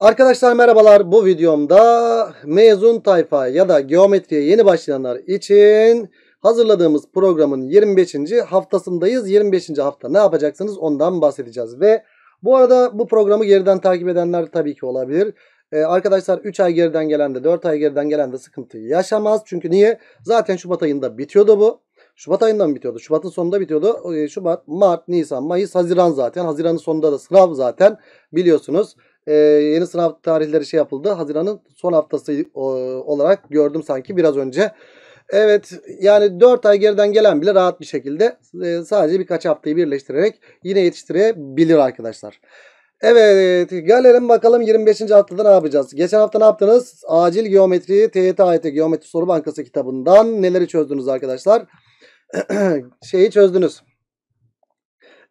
Arkadaşlar merhabalar bu videomda mezun tayfa ya da geometriye yeni başlayanlar için hazırladığımız programın 25. haftasındayız. 25. hafta ne yapacaksınız ondan bahsedeceğiz ve bu arada bu programı geriden takip edenler tabii ki olabilir. Ee, arkadaşlar 3 ay geriden gelen de 4 ay geriden gelen de sıkıntı yaşamaz. Çünkü niye? Zaten Şubat ayında bitiyordu bu. Şubat ayında mı bitiyordu? Şubat'ın sonunda bitiyordu. Ee, Şubat, Mart, Nisan, Mayıs, Haziran zaten. Haziran'ın sonunda da sınav zaten biliyorsunuz e, yeni sınav tarihleri şey yapıldı. Haziran'ın son haftası e, olarak gördüm sanki biraz önce. Evet yani 4 ay geriden gelen bile rahat bir şekilde e, sadece birkaç haftayı birleştirerek yine yetiştirebilir arkadaşlar. Evet gelelim bakalım 25. haftada ne yapacağız? Geçen hafta ne yaptınız? Acil Geometri TYT AYT Geometri Soru Bankası kitabından neleri çözdünüz arkadaşlar? Şeyi çözdünüz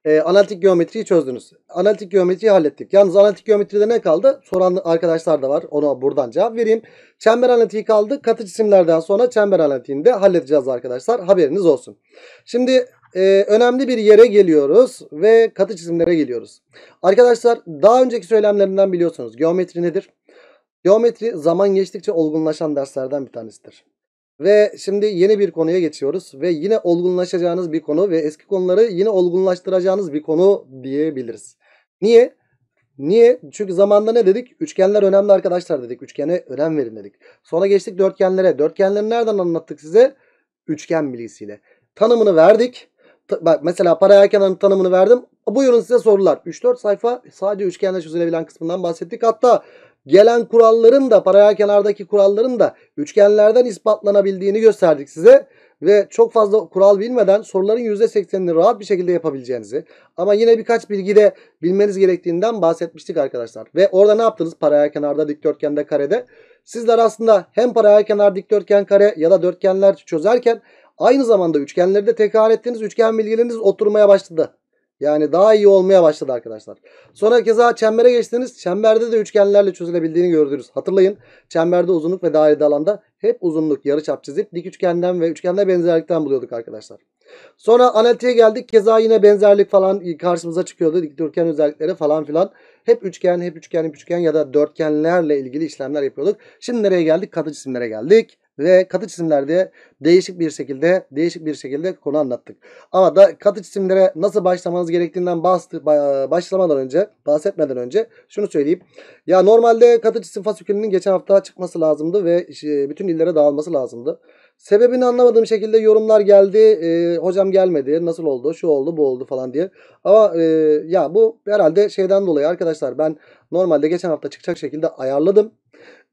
e, analitik geometriyi çözdünüz. Analitik geometriyi hallettik. Yalnız analitik geometride ne kaldı? Soran arkadaşlar da var. Ona buradan cevap vereyim. Çember analitiği kaldı. Katı cisimlerden sonra çember analitiğini de halledeceğiz arkadaşlar. Haberiniz olsun. Şimdi e, önemli bir yere geliyoruz ve katı cisimlere geliyoruz. Arkadaşlar daha önceki söylemlerinden biliyorsunuz. Geometri nedir? Geometri zaman geçtikçe olgunlaşan derslerden bir tanesidir. Ve şimdi yeni bir konuya geçiyoruz ve yine olgunlaşacağınız bir konu ve eski konuları yine olgunlaştıracağınız bir konu diyebiliriz. Niye? Niye? Çünkü zamanda ne dedik? Üçgenler önemli arkadaşlar dedik. Üçgene önem verin dedik. Sonra geçtik dörtgenlere. Dörtgenleri nereden anlattık size? Üçgen bilgisiyle. Tanımını verdik. Ta bak mesela paralel kenarın tanımını verdim. Buyurun size sorular. 3-4 sayfa sadece üçgenle çözülebilen kısmından bahsettik. Hatta gelen kuralların da paralel kenardaki kuralların da üçgenlerden ispatlanabildiğini gösterdik size. Ve çok fazla kural bilmeden soruların %80'ini rahat bir şekilde yapabileceğinizi ama yine birkaç bilgi de bilmeniz gerektiğinden bahsetmiştik arkadaşlar. Ve orada ne yaptınız paralel kenarda, dikdörtgende, karede? Sizler aslında hem paralel kenar, dikdörtgen, kare ya da dörtgenler çözerken aynı zamanda üçgenleri de tekrar ettiğiniz üçgen bilgileriniz oturmaya başladı. Yani daha iyi olmaya başladı arkadaşlar. Sonra keza çembere geçtiniz. Çemberde de üçgenlerle çözülebildiğini gördünüz. Hatırlayın çemberde uzunluk ve dairede alanda hep uzunluk yarıçap çizip dik üçgenden ve üçgenle benzerlikten buluyorduk arkadaşlar. Sonra analitiğe geldik. Keza yine benzerlik falan karşımıza çıkıyordu. Dikdörtgen özellikleri falan filan. Hep üçgen, hep üçgen, hep üçgen ya da dörtgenlerle ilgili işlemler yapıyorduk. Şimdi nereye geldik? Katı cisimlere geldik ve katı cisimlerde değişik bir şekilde değişik bir şekilde konu anlattık. Ama da katı cisimlere nasıl başlamanız gerektiğinden bahs- başlamadan önce, bahsetmeden önce şunu söyleyeyim. Ya normalde katı cisim fasikülünün geçen hafta çıkması lazımdı ve e, bütün illere dağılması lazımdı. Sebebini anlamadığım şekilde yorumlar geldi. E, hocam gelmedi. Nasıl oldu? Şu oldu, bu oldu falan diye. Ama e, ya bu herhalde şeyden dolayı arkadaşlar ben normalde geçen hafta çıkacak şekilde ayarladım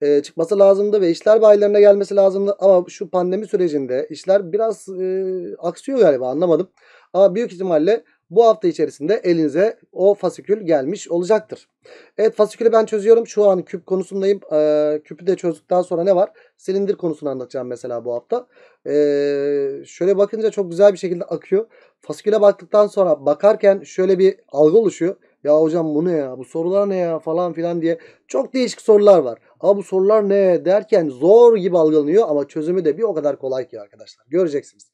e, çıkması lazımdı ve işler bayilerine gelmesi lazımdı. Ama şu pandemi sürecinde işler biraz e, aksıyor galiba anlamadım. Ama büyük ihtimalle bu hafta içerisinde elinize o fasikül gelmiş olacaktır. Evet fasikülü ben çözüyorum. Şu an küp konusundayım. Ee, küpü de çözdükten sonra ne var? Silindir konusunu anlatacağım mesela bu hafta. Ee, şöyle bakınca çok güzel bir şekilde akıyor. Fasiküle baktıktan sonra bakarken şöyle bir algı oluşuyor. Ya hocam bu ne ya? Bu sorular ne ya? Falan filan diye çok değişik sorular var. Ama bu sorular ne derken zor gibi algılanıyor ama çözümü de bir o kadar kolay ki arkadaşlar. Göreceksiniz.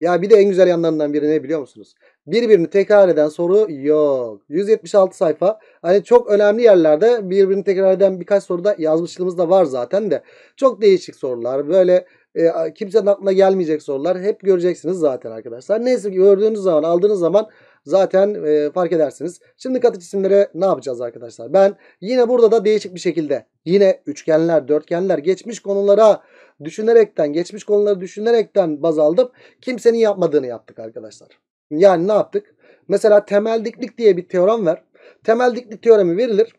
Ya bir de en güzel yanlarından biri ne biliyor musunuz? Birbirini tekrar eden soru yok. 176 sayfa. Hani çok önemli yerlerde birbirini tekrar eden birkaç soruda yazmışlığımız da var zaten de. Çok değişik sorular. Böyle e, kimsenin aklına gelmeyecek sorular. Hep göreceksiniz zaten arkadaşlar. Neyse gördüğünüz zaman aldığınız zaman Zaten e, fark edersiniz. Şimdi katı cisimlere ne yapacağız arkadaşlar? Ben yine burada da değişik bir şekilde yine üçgenler, dörtgenler geçmiş konulara düşünerekten, geçmiş konuları düşünerekten baz aldım. Kimsenin yapmadığını yaptık arkadaşlar. Yani ne yaptık? Mesela temel diklik diye bir teorem var. Temel diklik teoremi verilir.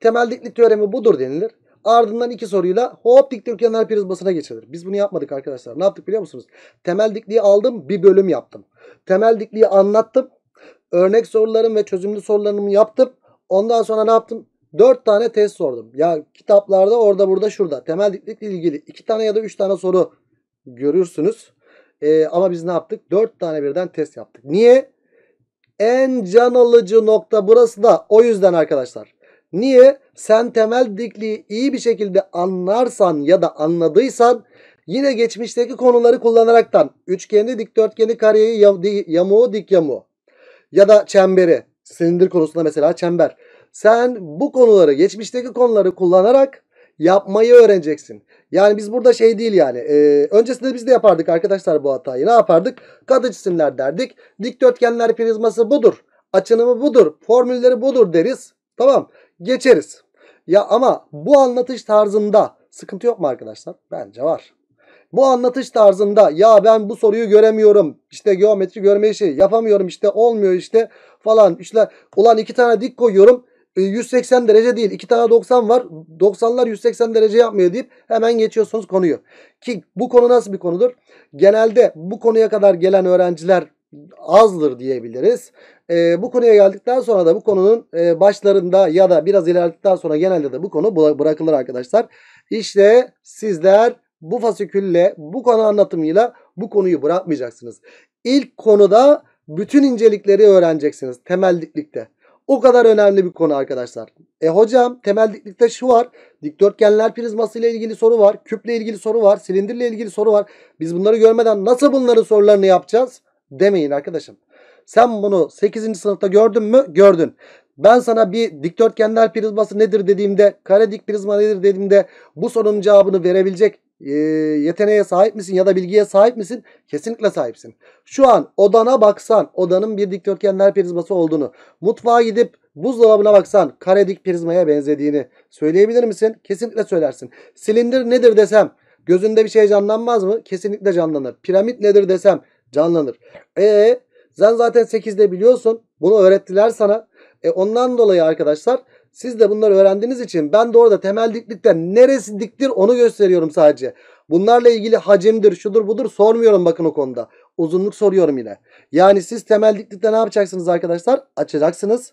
Temel diklik teoremi budur denilir. Ardından iki soruyla hop dikdörtgenler prizmasına geçilir. Biz bunu yapmadık arkadaşlar. Ne yaptık biliyor musunuz? Temel dikliği aldım bir bölüm yaptım. Temel dikliği anlattım Örnek sorularım ve çözümlü sorularımı yaptım. Ondan sonra ne yaptım? 4 tane test sordum. Ya kitaplarda orada burada şurada. Temel diklikle ilgili 2 tane ya da 3 tane soru görürsünüz. Ee, ama biz ne yaptık? 4 tane birden test yaptık. Niye? En can alıcı nokta burası da o yüzden arkadaşlar. Niye? Sen temel dikliği iyi bir şekilde anlarsan ya da anladıysan yine geçmişteki konuları kullanaraktan üçgeni, dikdörtgeni, kareyi, yamuğu, dik yamuğu ya da çemberi. Silindir konusunda mesela çember. Sen bu konuları geçmişteki konuları kullanarak yapmayı öğreneceksin. Yani biz burada şey değil yani. E, öncesinde biz de yapardık arkadaşlar bu hatayı. Ne yapardık? Kadı cisimler derdik. Dikdörtgenler prizması budur. Açınımı budur. Formülleri budur deriz. Tamam. Geçeriz. Ya ama bu anlatış tarzında sıkıntı yok mu arkadaşlar? Bence var. Bu anlatış tarzında ya ben bu soruyu göremiyorum. İşte geometri görme işi yapamıyorum işte olmuyor işte falan. İşte ulan iki tane dik koyuyorum. 180 e, derece değil. iki tane 90 var. 90'lar 180 derece yapmıyor deyip hemen geçiyorsunuz konuyu. Ki bu konu nasıl bir konudur? Genelde bu konuya kadar gelen öğrenciler azdır diyebiliriz. E, bu konuya geldikten sonra da bu konunun e, başlarında ya da biraz ilerledikten sonra genelde de bu konu bırakılır arkadaşlar. İşte sizler bu fasikülle, bu konu anlatımıyla bu konuyu bırakmayacaksınız. İlk konuda bütün incelikleri öğreneceksiniz temelliklikte. O kadar önemli bir konu arkadaşlar. E hocam temelliklikte şu var. Dikdörtgenler prizması ile ilgili soru var. Küple ilgili soru var. Silindirle ilgili soru var. Biz bunları görmeden nasıl bunların sorularını yapacağız? Demeyin arkadaşım. Sen bunu 8. sınıfta gördün mü? Gördün. Ben sana bir dikdörtgenler prizması nedir dediğimde, kare dik prizma nedir dediğimde bu sorunun cevabını verebilecek ee, yeteneğe sahip misin ya da bilgiye sahip misin? Kesinlikle sahipsin. Şu an odana baksan odanın bir dikdörtgenler prizması olduğunu, mutfağa gidip buzdolabına baksan karedik prizmaya benzediğini söyleyebilir misin? Kesinlikle söylersin. Silindir nedir desem gözünde bir şey canlanmaz mı? Kesinlikle canlanır. Piramit nedir desem canlanır. E sen zaten 8'de biliyorsun. Bunu öğrettiler sana. E ondan dolayı arkadaşlar siz de bunları öğrendiğiniz için ben de orada temel diklikten neresi diktir onu gösteriyorum sadece. Bunlarla ilgili hacimdir, şudur budur sormuyorum bakın o konuda. Uzunluk soruyorum yine. Yani siz temel diklikte ne yapacaksınız arkadaşlar? Açacaksınız.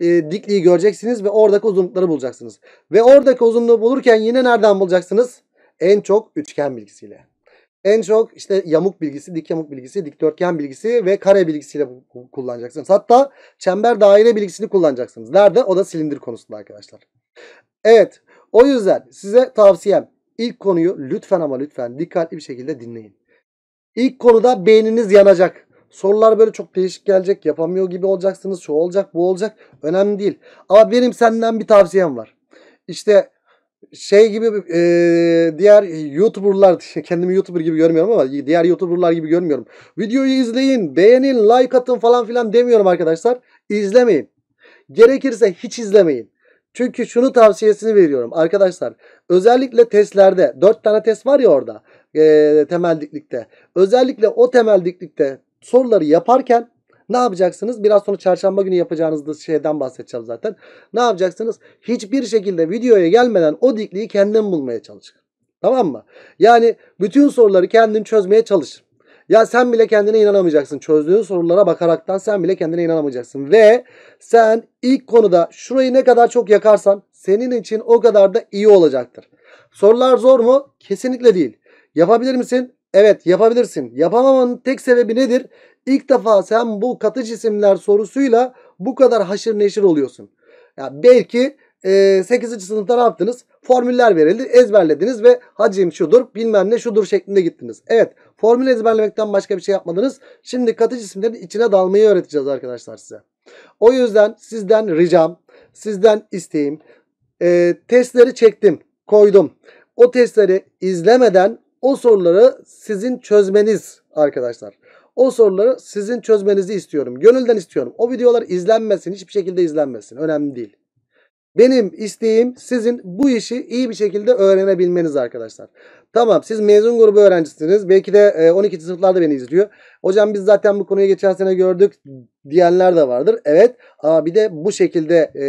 E, dikliği göreceksiniz ve oradaki uzunlukları bulacaksınız. Ve oradaki uzunluğu bulurken yine nereden bulacaksınız? En çok üçgen bilgisiyle. En çok işte yamuk bilgisi, dik yamuk bilgisi, dikdörtgen bilgisi ve kare bilgisiyle kullanacaksınız. Hatta çember daire bilgisini kullanacaksınız. Nerede? O da silindir konusunda arkadaşlar. Evet. O yüzden size tavsiyem ilk konuyu lütfen ama lütfen dikkatli bir şekilde dinleyin. İlk konuda beyniniz yanacak. Sorular böyle çok değişik gelecek. Yapamıyor gibi olacaksınız. Şu olacak bu olacak. Önemli değil. Ama benim senden bir tavsiyem var. İşte şey gibi e, diğer YouTuber'lar şey, kendimi YouTuber gibi görmüyorum ama diğer YouTuber'lar gibi görmüyorum. Videoyu izleyin, beğenin, like atın falan filan demiyorum arkadaşlar. İzlemeyin. Gerekirse hiç izlemeyin. Çünkü şunu tavsiyesini veriyorum arkadaşlar. Özellikle testlerde 4 tane test var ya orada e, temel diklikte. Özellikle o temel diklikte soruları yaparken ne yapacaksınız? Biraz sonra çarşamba günü yapacağınız şeyden bahsedeceğim zaten. Ne yapacaksınız? Hiçbir şekilde videoya gelmeden o dikliği kendin bulmaya çalış. Tamam mı? Yani bütün soruları kendin çözmeye çalış. Ya sen bile kendine inanamayacaksın. Çözdüğün sorulara bakaraktan sen bile kendine inanamayacaksın. Ve sen ilk konuda şurayı ne kadar çok yakarsan senin için o kadar da iyi olacaktır. Sorular zor mu? Kesinlikle değil. Yapabilir misin? Evet yapabilirsin. Yapamamanın tek sebebi nedir? İlk defa sen bu katı cisimler sorusuyla bu kadar haşır neşir oluyorsun. Ya belki e, 8. sınıfta ne yaptınız? Formüller verildi, ezberlediniz ve hacim şudur, bilmem ne şudur şeklinde gittiniz. Evet, formül ezberlemekten başka bir şey yapmadınız. Şimdi katı cisimlerin içine dalmayı öğreteceğiz arkadaşlar size. O yüzden sizden ricam, sizden isteğim. E, testleri çektim, koydum. O testleri izlemeden o soruları sizin çözmeniz arkadaşlar. O soruları sizin çözmenizi istiyorum. Gönülden istiyorum. O videolar izlenmesin. Hiçbir şekilde izlenmesin. Önemli değil. Benim isteğim sizin bu işi iyi bir şekilde öğrenebilmeniz arkadaşlar. Tamam siz mezun grubu öğrencisiniz. Belki de 12. E, sınıflarda beni izliyor. Hocam biz zaten bu konuyu geçen sene gördük diyenler de vardır. Evet ama bir de bu şekilde e,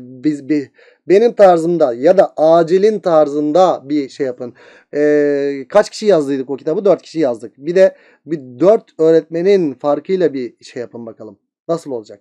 biz bir benim tarzımda ya da acilin tarzında bir şey yapın. Ee, kaç kişi yazdıydık o kitabı? Dört kişi yazdık. Bir de bir dört öğretmenin farkıyla bir şey yapın bakalım. Nasıl olacak?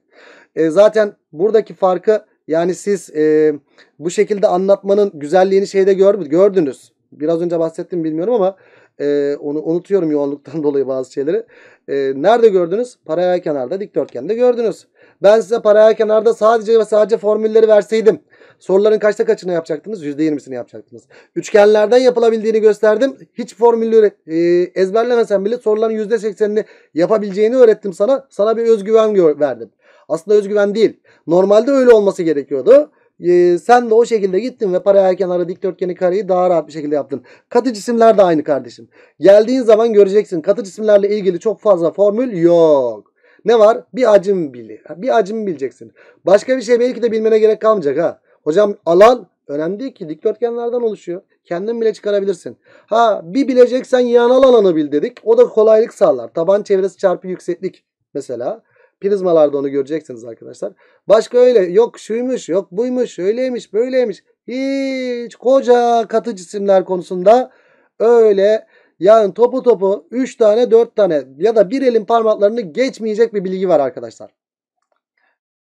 Ee, zaten buradaki farkı yani siz e, bu şekilde anlatmanın güzelliğini şeyde gördünüz. Biraz önce bahsettim bilmiyorum ama e, onu unutuyorum yoğunluktan dolayı bazı şeyleri. E, nerede gördünüz? Paralel kenarda dikdörtgende gördünüz. Ben size paralel kenarda sadece ve sadece formülleri verseydim soruların kaçta kaçını yapacaktınız? %20'sini yapacaktınız. Üçgenlerden yapılabildiğini gösterdim. Hiç formülleri e, ezberlemesen bile soruların %80'ini yapabileceğini öğrettim sana. Sana bir özgüven verdim. Aslında özgüven değil. Normalde öyle olması gerekiyordu. Ee, sen de o şekilde gittin ve paralel kenarı dikdörtgeni kareyi daha rahat bir şekilde yaptın. Katı cisimler de aynı kardeşim. Geldiğin zaman göreceksin katı cisimlerle ilgili çok fazla formül yok. Ne var? Bir acım bili. Bir acım bileceksin. Başka bir şey belki de bilmene gerek kalmayacak ha. Hocam alan önemli değil ki dikdörtgenlerden oluşuyor. Kendin bile çıkarabilirsin. Ha bir bileceksen yanal alanı bil dedik. O da kolaylık sağlar. Taban çevresi çarpı yükseklik mesela. Prizmalarda onu göreceksiniz arkadaşlar. Başka öyle yok şuymuş yok buymuş öyleymiş böyleymiş. Hiç koca katı cisimler konusunda öyle yani topu topu 3 tane 4 tane ya da bir elin parmaklarını geçmeyecek bir bilgi var arkadaşlar.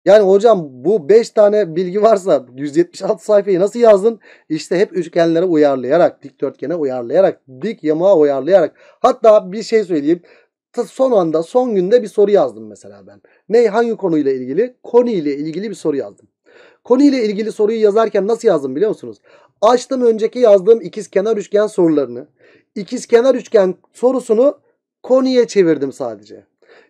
Yani hocam bu 5 tane bilgi varsa 176 sayfayı nasıl yazdın? İşte hep üçgenlere uyarlayarak, dikdörtgene uyarlayarak, dik yamağa uyarlayarak. Hatta bir şey söyleyeyim son anda son günde bir soru yazdım mesela ben. Ne hangi konuyla ilgili? Koni ile ilgili bir soru yazdım. Koni ile ilgili soruyu yazarken nasıl yazdım biliyor musunuz? Açtım önceki yazdığım ikiz kenar üçgen sorularını. İkiz kenar üçgen sorusunu konuya çevirdim sadece.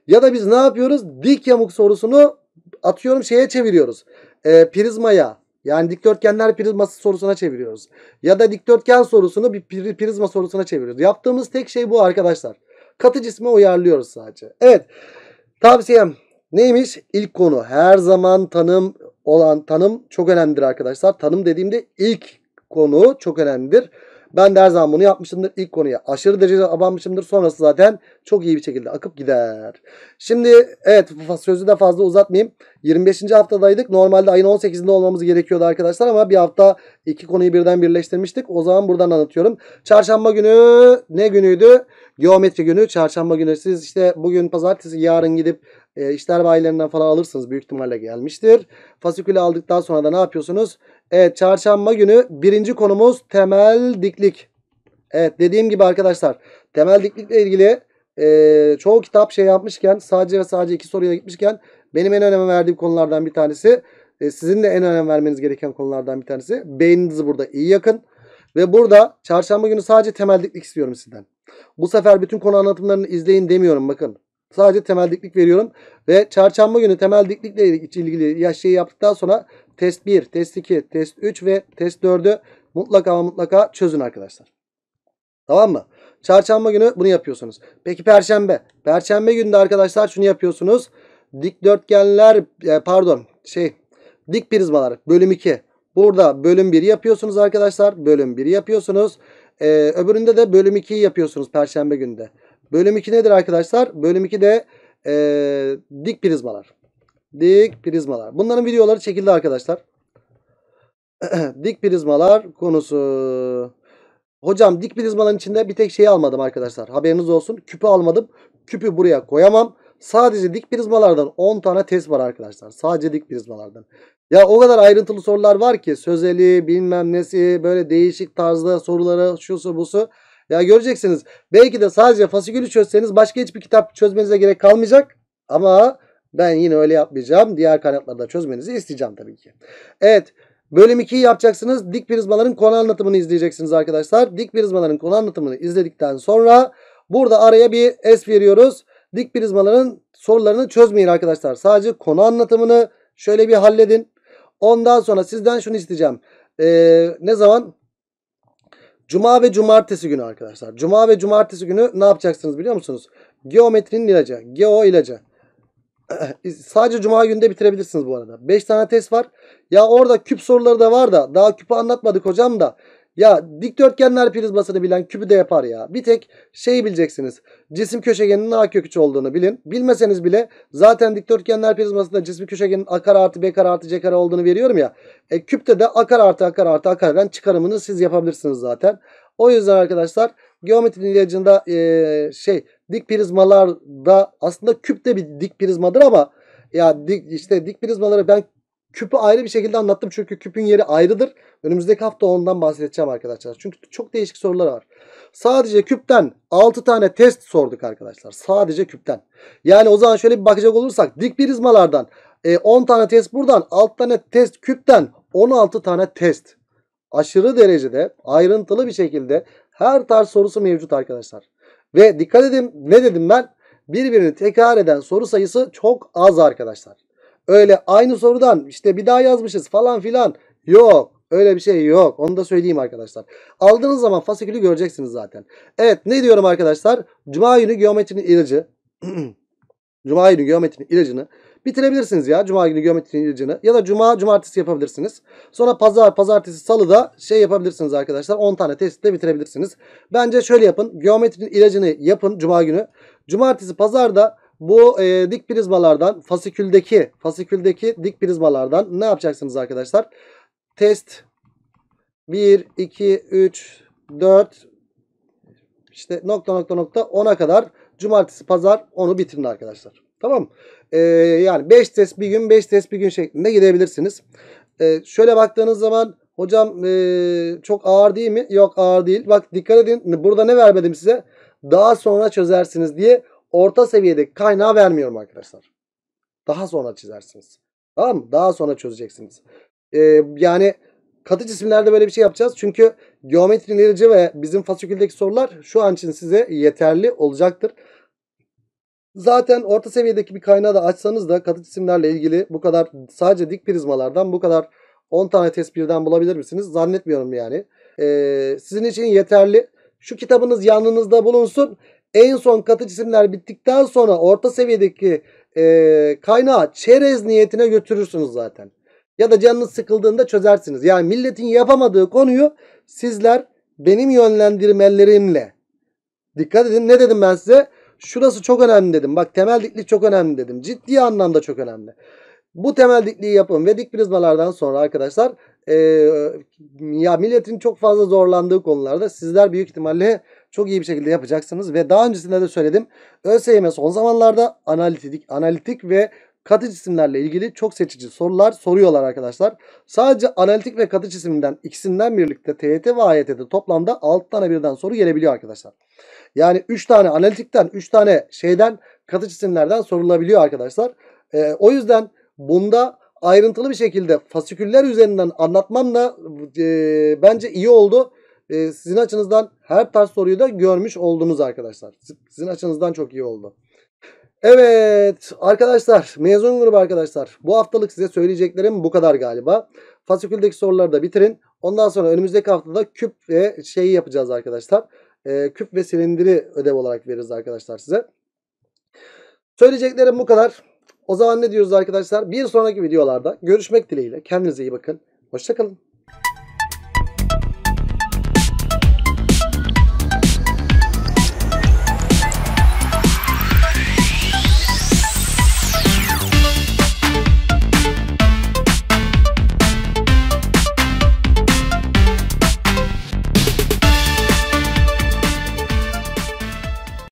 Ya da biz ne yapıyoruz? Dik yamuk sorusunu atıyorum şeye çeviriyoruz. E, prizmaya yani dikdörtgenler prizması sorusuna çeviriyoruz. Ya da dikdörtgen sorusunu bir prizma sorusuna çeviriyoruz. Yaptığımız tek şey bu arkadaşlar. Katı cisme uyarlıyoruz sadece. Evet. Tavsiyem neymiş? İlk konu her zaman tanım olan tanım çok önemlidir arkadaşlar. Tanım dediğimde ilk konu çok önemlidir. Ben de her zaman bunu yapmışımdır. ilk konuya aşırı derecede abanmışımdır. Sonrası zaten çok iyi bir şekilde akıp gider. Şimdi evet sözü de fazla uzatmayayım. 25. haftadaydık. Normalde ayın 18'inde olmamız gerekiyordu arkadaşlar ama bir hafta iki konuyu birden birleştirmiştik. O zaman buradan anlatıyorum. Çarşamba günü ne günüydü? Geometri günü çarşamba günü siz işte bugün pazartesi yarın gidip e, işler bayilerinden falan alırsınız. Büyük ihtimalle gelmiştir. Fasikülü aldıktan sonra da ne yapıyorsunuz? Evet çarşamba günü birinci konumuz temel diklik. Evet dediğim gibi arkadaşlar temel diklikle ilgili e, çoğu kitap şey yapmışken sadece ve sadece iki soruya gitmişken benim en önem verdiğim konulardan bir tanesi e, sizin de en önem vermeniz gereken konulardan bir tanesi beyninizi burada iyi yakın ve burada çarşamba günü sadece temel diklik istiyorum sizden. Bu sefer bütün konu anlatımlarını izleyin demiyorum bakın. Sadece temel diklik veriyorum. Ve çarşamba günü temel diklikle ilgili şeyi yaptıktan sonra test 1, test 2, test 3 ve test 4'ü mutlaka ama mutlaka çözün arkadaşlar. Tamam mı? Çarşamba günü bunu yapıyorsunuz. Peki perşembe. Perşembe günü arkadaşlar şunu yapıyorsunuz. Dikdörtgenler e, pardon şey dik prizmalar bölüm 2. Burada bölüm 1 yapıyorsunuz arkadaşlar. Bölüm 1 yapıyorsunuz. Ee, öbüründe de bölüm 2'yi yapıyorsunuz perşembe günde. Bölüm 2 nedir arkadaşlar? Bölüm 2 de e, dik prizmalar. Dik prizmalar. Bunların videoları çekildi arkadaşlar. dik prizmalar konusu. Hocam dik prizmaların içinde bir tek şeyi almadım arkadaşlar. Haberiniz olsun. Küpü almadım. Küpü buraya koyamam. Sadece dik prizmalardan 10 tane test var arkadaşlar. Sadece dik prizmalardan. Ya o kadar ayrıntılı sorular var ki sözeli bilmem nesi böyle değişik tarzda soruları şusu busu. Ya göreceksiniz belki de sadece fasikülü çözseniz başka hiçbir kitap çözmenize gerek kalmayacak. Ama ben yine öyle yapmayacağım. Diğer kaynaklarda çözmenizi isteyeceğim tabii ki. Evet. Bölüm 2'yi yapacaksınız. Dik prizmaların konu anlatımını izleyeceksiniz arkadaşlar. Dik prizmaların konu anlatımını izledikten sonra burada araya bir es veriyoruz dik prizmaların sorularını çözmeyin arkadaşlar. Sadece konu anlatımını şöyle bir halledin. Ondan sonra sizden şunu isteyeceğim. Ee, ne zaman? Cuma ve cumartesi günü arkadaşlar. Cuma ve cumartesi günü ne yapacaksınız biliyor musunuz? Geometrinin ilacı. Geo ilacı. Sadece cuma günde bitirebilirsiniz bu arada. 5 tane test var. Ya orada küp soruları da var da daha küpü anlatmadık hocam da. Ya dikdörtgenler prizmasını bilen kübü de yapar ya. Bir tek şey bileceksiniz. Cisim köşegeninin A köküç olduğunu bilin. Bilmeseniz bile zaten dikdörtgenler prizmasında cisim köşegenin A kare artı B kare artı C kare olduğunu veriyorum ya. E küpte de A kare artı A kare artı A kareden çıkarımını siz yapabilirsiniz zaten. O yüzden arkadaşlar geometrinin ilacında e, şey dik prizmalarda aslında küp de bir dik prizmadır ama ya dik, işte dik prizmaları ben Küpü ayrı bir şekilde anlattım çünkü küpün yeri ayrıdır. Önümüzdeki hafta ondan bahsedeceğim arkadaşlar. Çünkü çok değişik sorular var. Sadece küpten 6 tane test sorduk arkadaşlar. Sadece küpten. Yani o zaman şöyle bir bakacak olursak dik prizmalardan 10 e, tane test buradan 6 tane test küpten 16 tane test. Aşırı derecede ayrıntılı bir şekilde her tarz sorusu mevcut arkadaşlar. Ve dikkat edin ne dedim ben? Birbirini tekrar eden soru sayısı çok az arkadaşlar. Öyle aynı sorudan işte bir daha yazmışız falan filan. Yok. Öyle bir şey yok. Onu da söyleyeyim arkadaşlar. Aldığınız zaman fasikülü göreceksiniz zaten. Evet ne diyorum arkadaşlar? Cuma günü geometrinin ilacı. Cuma günü geometrinin ilacını bitirebilirsiniz ya. Cuma günü geometrinin ilacını. Ya da cuma, cumartesi yapabilirsiniz. Sonra pazar, pazartesi, Salı da şey yapabilirsiniz arkadaşlar. 10 tane tesitle bitirebilirsiniz. Bence şöyle yapın. Geometrinin ilacını yapın cuma günü. Cumartesi, da bu e, dik prizmalardan fasiküldeki fasiküldeki dik prizmalardan ne yapacaksınız arkadaşlar? Test 1, 2, 3, 4 işte nokta nokta nokta 10'a kadar cumartesi pazar onu bitirin arkadaşlar. Tamam ee, Yani 5 test bir gün 5 test bir gün şeklinde gidebilirsiniz. Ee, şöyle baktığınız zaman hocam ee, çok ağır değil mi? Yok ağır değil. Bak dikkat edin burada ne vermedim size? Daha sonra çözersiniz diye orta seviyede kaynağı vermiyorum arkadaşlar. Daha sonra çizersiniz. Tamam mı? Daha sonra çözeceksiniz. Ee, yani katı cisimlerde böyle bir şey yapacağız. Çünkü geometri nerici ve bizim fasiküldeki sorular şu an için size yeterli olacaktır. Zaten orta seviyedeki bir kaynağı da açsanız da katı cisimlerle ilgili bu kadar sadece dik prizmalardan bu kadar 10 tane test birden bulabilir misiniz? Zannetmiyorum yani. Ee, sizin için yeterli. Şu kitabınız yanınızda bulunsun. En son katı cisimler bittikten sonra orta seviyedeki e, kaynağı çerez niyetine götürürsünüz zaten. Ya da canınız sıkıldığında çözersiniz. Yani milletin yapamadığı konuyu sizler benim yönlendirmelerimle. Dikkat edin ne dedim ben size? Şurası çok önemli dedim. Bak temel diklik çok önemli dedim. Ciddi anlamda çok önemli. Bu temel dikliği yapın ve dik prizmalardan sonra arkadaşlar e, ya milletin çok fazla zorlandığı konularda sizler büyük ihtimalle çok iyi bir şekilde yapacaksınız. Ve daha öncesinde de söyledim. ÖSYM son zamanlarda analitik, analitik ve katı cisimlerle ilgili çok seçici sorular soruyorlar arkadaşlar. Sadece analitik ve katı cisimden ikisinden birlikte TYT ve AYT'de toplamda 6 tane birden soru gelebiliyor arkadaşlar. Yani 3 tane analitikten 3 tane şeyden katı cisimlerden sorulabiliyor arkadaşlar. Ee, o yüzden bunda ayrıntılı bir şekilde fasiküller üzerinden anlatmam da e, bence iyi oldu e, sizin açınızdan her tarz soruyu da görmüş oldunuz arkadaşlar. Sizin açınızdan çok iyi oldu. Evet arkadaşlar mezun grubu arkadaşlar bu haftalık size söyleyeceklerim bu kadar galiba. Fasiküldeki soruları da bitirin. Ondan sonra önümüzdeki haftada küp ve şeyi yapacağız arkadaşlar. E, küp ve silindiri ödev olarak veririz arkadaşlar size. Söyleyeceklerim bu kadar. O zaman ne diyoruz arkadaşlar? Bir sonraki videolarda görüşmek dileğiyle. Kendinize iyi bakın. Hoşçakalın.